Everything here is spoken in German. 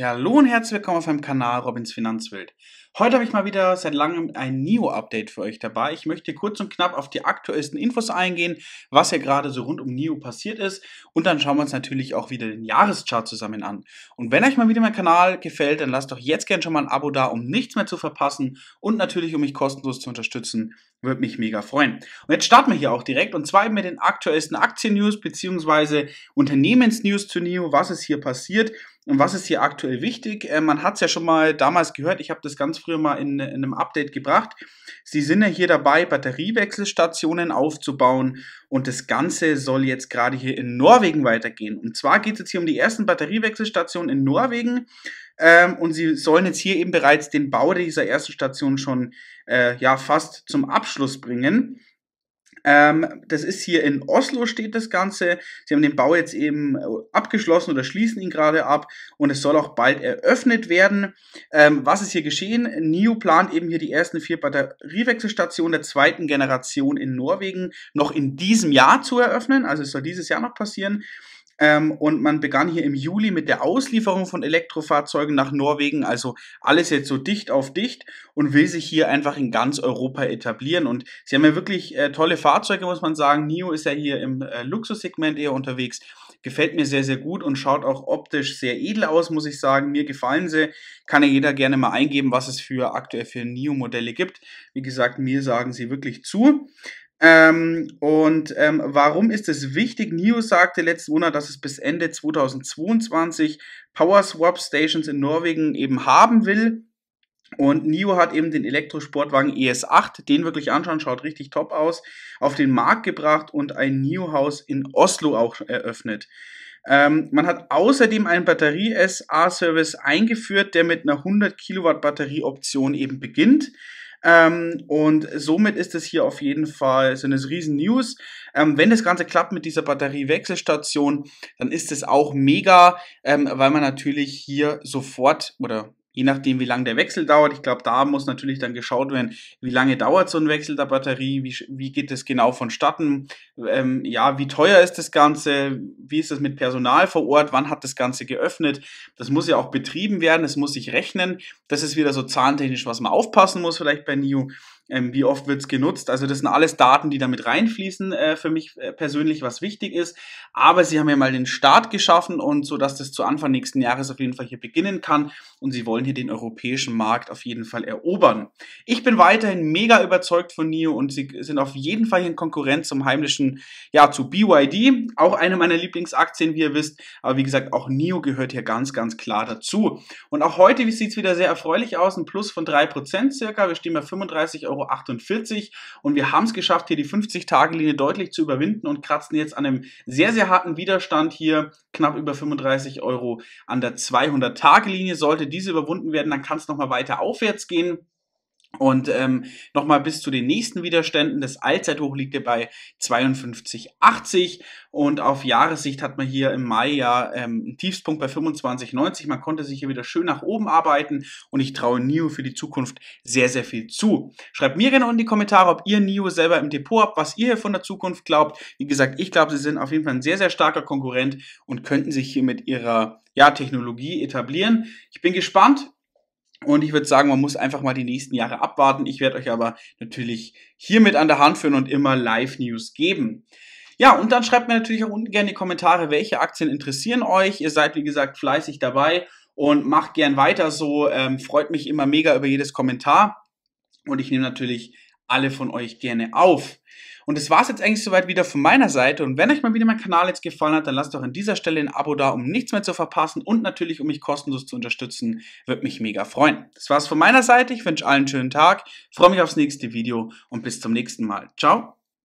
Ja, hallo und herzlich willkommen auf meinem Kanal Robins Finanzwelt. Heute habe ich mal wieder seit langem ein NIO-Update für euch dabei. Ich möchte kurz und knapp auf die aktuellsten Infos eingehen, was hier gerade so rund um NIO passiert ist und dann schauen wir uns natürlich auch wieder den Jahreschart zusammen an. Und wenn euch mal wieder mein Kanal gefällt, dann lasst doch jetzt gerne schon mal ein Abo da, um nichts mehr zu verpassen und natürlich um mich kostenlos zu unterstützen. Würde mich mega freuen. Und jetzt starten wir hier auch direkt und zwar mit den aktuellsten Aktien-News bzw. Unternehmens-News zu NIO, was ist hier passiert und was ist hier aktuell wichtig. Äh, man hat es ja schon mal damals gehört, ich habe das ganz früher mal in, in, einem Update gebracht. Sie sind ja hier dabei, Batteriewechselstationen aufzubauen und das Ganze soll jetzt gerade hier in Norwegen weitergehen. Und zwar geht es jetzt hier um die ersten Batteriewechselstationen in Norwegen. Ähm, und sie sollen jetzt hier eben bereits den Bau dieser ersten Station schon äh, ja, fast zum Abschluss bringen. Ähm, das ist hier in Oslo steht das Ganze. Sie haben den Bau jetzt eben äh, abgeschlossen oder schließen ihn gerade ab und es soll auch bald eröffnet werden. Ähm, was ist hier geschehen? NIO plant eben hier die ersten vier Batteriewechselstationen der zweiten Generation in Norwegen noch in diesem Jahr zu eröffnen. Also es soll dieses Jahr noch passieren. Ähm, und man begann hier im Juli mit der Auslieferung von Elektrofahrzeugen nach Norwegen. Also alles jetzt so dicht auf dicht und will sich hier einfach in ganz Europa etablieren. Und sie haben ja wirklich äh, tolle Fahrzeuge, muss man sagen. NIO ist ja hier im äh, Luxussegment eher unterwegs. Gefällt mir sehr, sehr gut und schaut auch optisch sehr edel aus, muss ich sagen. Mir gefallen sie. Kann ja jeder gerne mal eingeben, was es für aktuell für NIO-Modelle gibt. Wie gesagt, mir sagen sie wirklich zu. Ähm, und ähm, warum ist es wichtig? NIO sagte letzten Monat, dass es bis Ende 2022 Power Swap Stations in Norwegen eben haben will. Und NIO hat eben den Elektrosportwagen ES8, den wirklich anschauen, schaut richtig top aus, auf den Markt gebracht und ein NIO-Haus in Oslo auch eröffnet. Ähm, man hat außerdem einen Batterie-SA-Service eingeführt, der mit einer 100 Kilowatt Batterieoption eben beginnt. Ähm, und somit ist es hier auf jeden Fall so eine riesen News. Ähm, wenn das Ganze klappt mit dieser Batteriewechselstation, dann ist es auch mega, ähm, weil man natürlich hier sofort oder je nachdem, wie lange der Wechsel dauert. Ich glaube, da muss natürlich dann geschaut werden, wie lange dauert so ein Wechsel der Batterie, wie, wie geht es genau vonstatten, ähm, ja, wie teuer ist das Ganze, wie ist das mit Personal vor Ort, wann hat das Ganze geöffnet. Das muss ja auch betrieben werden, es muss sich rechnen. Das ist wieder so zahntechnisch, was man aufpassen muss vielleicht bei NIO ähm, wie oft wird es genutzt. Also das sind alles Daten, die damit reinfließen, äh, für mich äh, persönlich, was wichtig ist. Aber sie haben ja mal den Start geschaffen und so, dass das zu Anfang nächsten Jahres auf jeden Fall hier beginnen kann. Und sie wollen hier den europäischen Markt auf jeden Fall erobern. Ich bin weiterhin mega überzeugt von NIO und sie sind auf jeden Fall hier in Konkurrenz zum heimlichen, ja, zu BYD, auch eine meiner Lieblingsaktien, wie ihr wisst. Aber wie gesagt, auch NIO gehört hier ganz, ganz klar dazu. Und auch heute sieht es wieder sehr erfreulich aus, ein Plus von 3% circa. Wir stehen bei 35 Euro Euro. Und wir haben es geschafft, hier die 50-Tage-Linie deutlich zu überwinden und kratzen jetzt an einem sehr, sehr harten Widerstand hier knapp über 35 Euro an der 200-Tage-Linie. Sollte diese überwunden werden, dann kann es nochmal weiter aufwärts gehen. Und ähm, nochmal bis zu den nächsten Widerständen. Das Allzeithoch liegt ja bei 52,80 und auf Jahressicht hat man hier im Mai ja ähm, einen Tiefspunkt bei 25,90. Man konnte sich hier wieder schön nach oben arbeiten und ich traue NIO für die Zukunft sehr, sehr viel zu. Schreibt mir gerne in die Kommentare, ob ihr NIO selber im Depot habt, was ihr hier von der Zukunft glaubt. Wie gesagt, ich glaube, sie sind auf jeden Fall ein sehr, sehr starker Konkurrent und könnten sich hier mit ihrer ja, Technologie etablieren. Ich bin gespannt. Und ich würde sagen, man muss einfach mal die nächsten Jahre abwarten. Ich werde euch aber natürlich hiermit an der Hand führen und immer Live-News geben. Ja, und dann schreibt mir natürlich auch unten gerne in die Kommentare, welche Aktien interessieren euch. Ihr seid, wie gesagt, fleißig dabei und macht gern weiter so. Ähm, freut mich immer mega über jedes Kommentar. Und ich nehme natürlich alle von euch gerne auf. Und das war's jetzt eigentlich soweit wieder von meiner Seite. Und wenn euch mal wieder mein Kanal jetzt gefallen hat, dann lasst doch an dieser Stelle ein Abo da, um nichts mehr zu verpassen und natürlich, um mich kostenlos zu unterstützen, würde mich mega freuen. Das war's von meiner Seite. Ich wünsche allen einen schönen Tag, freue mich aufs nächste Video und bis zum nächsten Mal. Ciao.